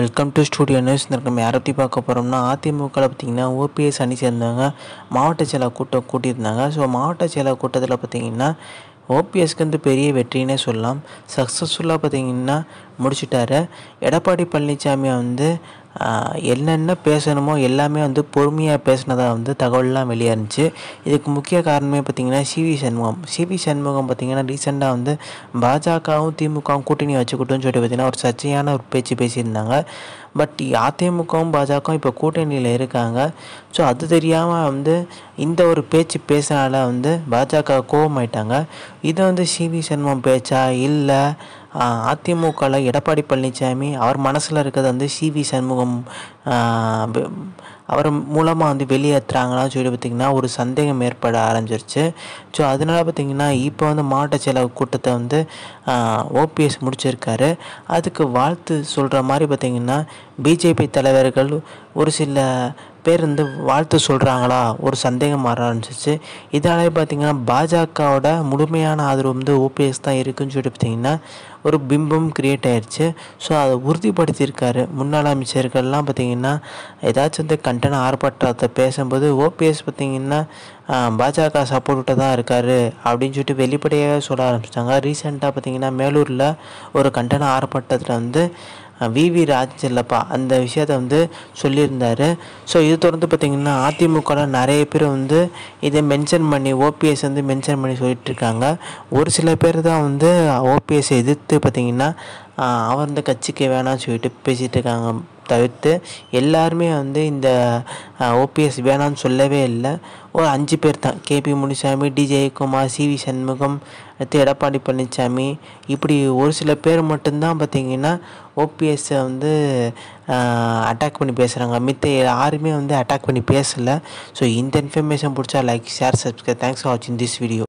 welcome to studio news நம்ம யாரை பற்றி பார்க்க போகிறோம்னா அதிமுகவில் பார்த்திங்கன்னா ஓபிஎஸ் அணி சேர்ந்தவங்க மாவட்ட செயலாளர் கூட்டம் கூட்டியிருந்தாங்க ஸோ மாவட்ட செயலாளர் கூட்டத்தில் பார்த்திங்கன்னா ஓபிஎஸ்க்கு வந்து பெரிய வெற்றினே சொல்லலாம் சக்ஸஸ்ஃபுல்லாக பார்த்திங்கன்னா முடிச்சுட்டார் எடப்பாடி பழனிசாமியை வந்து என்னென்ன பேசணுமோ எல்லாமே வந்து பொறுமையாக பேசினதாக வந்து தகவல்லாம் வெளியே இருந்துச்சு இதுக்கு முக்கிய காரணமே பார்த்திங்கன்னா சிவி சண்முகம் சிவி சண்முகம் பார்த்திங்கன்னா ரீசெண்டாக வந்து பாஜகவும் திமுகவும் கூட்டணி வச்சுக்கிட்டோன்னு சொல்லிட்டு பார்த்திங்கன்னா ஒரு சர்ச்சையான ஒரு பேச்சு பேசியிருந்தாங்க பட் அதிமுகவும் பாஜகவும் இப்போ கூட்டணியில் இருக்காங்க ஸோ அது தெரியாமல் வந்து இந்த ஒரு பேச்சு பேசினால வந்து பாஜக கோவமாயிட்டாங்க இதை வந்து சிவி சண்முகம் பேச்சா இல்லை அதிமுகவில் எடப்பாடி பழனிசாமி அவர் மனசில் இருக்கிறது வந்து சிவி சண்முகம் அவர் மூலமாக வந்து வெளியேற்றுறாங்களான்னு சொல்லி பார்த்திங்கன்னா ஒரு சந்தேகம் ஏற்பட ஆரம்பிச்சிருச்சு ஸோ அதனால் பார்த்திங்கன்னா இப்போ வந்து மாவட்ட செலவு கூட்டத்தை வந்து ஓபிஎஸ் முடிச்சிருக்காரு அதுக்கு வாழ்த்து சொல்கிற மாதிரி பார்த்திங்கன்னா பிஜேபி தலைவர்கள் ஒரு சில பேர் வந்து வாழ்த்து சொல்கிறாங்களா ஒரு சந்தேகம் வர ஆரம்பிச்சிச்சு இதாலே பார்த்திங்கன்னா பாஜகவோட முழுமையான ஆதரவு வந்து ஓபிஎஸ் தான் இருக்குன்னு சொல்லிட்டு பார்த்திங்கன்னா ஒரு பிம்பம் க்ரியேட் ஆயிடுச்சு ஸோ அதை உறுதிப்படுத்தியிருக்காரு முன்னாள் அமைச்சர்கள்லாம் பார்த்திங்கன்னா ஏதாச்சும் வந்து கண்டன ஆர்ப்பாட்டத்தை பேசும்போது ஓபிஎஸ் பார்த்திங்கன்னா பாஜக சப்போர்ட்டாக தான் இருக்கார் அப்படின்னு சொல்லிட்டு வெளிப்படையாக சொல்ல ஆரம்பிச்சிட்டாங்க ரீசெண்டாக பார்த்திங்கன்னா மேலூரில் ஒரு கண்டன ஆர்ப்பாட்டத்தில் வந்து விவி ராஜ் இல்லைப்பா அந்த விஷயத்த வந்து சொல்லியிருந்தார் ஸோ இது தொடர்ந்து பார்த்திங்கன்னா அதிமுகவில் நிறைய பேர் வந்து இதை மென்ஷன் பண்ணி ஓபிஎஸ் வந்து மென்ஷன் பண்ணி சொல்லிட்டுருக்காங்க ஒரு சில பேர் தான் வந்து ஓபிஎஸ்ஸை எதிர்த்து பார்த்திங்கன்னா அவர் வந்து கட்சிக்கு வேணாம்னு சொல்லிட்டு பேசிகிட்டு இருக்காங்க தவிர்த்து எல்லாருமே வந்து இந்த ஓபிஎஸ் வேணாம்னு சொல்லவே இல்லை ஒரு அஞ்சு பேர் தான் KP Munisamy D Jayakumar C V Shanmugam அடுத்து எடப்பாடி பழனிசாமி இப்படி ஒரு சில பேர் மட்டும்தான் பார்த்திங்கன்னா ஓபிஎஸ்ஸை வந்து அட்டாக் பண்ணி பேசுகிறாங்க மித்த யாருமே வந்து அட்டாக் பண்ணி பேசலை ஸோ இந்த இன்ஃபர்மேஷன் பிடிச்சா like share subscribe thanks for வாட்சிங் திஸ் வீடியோ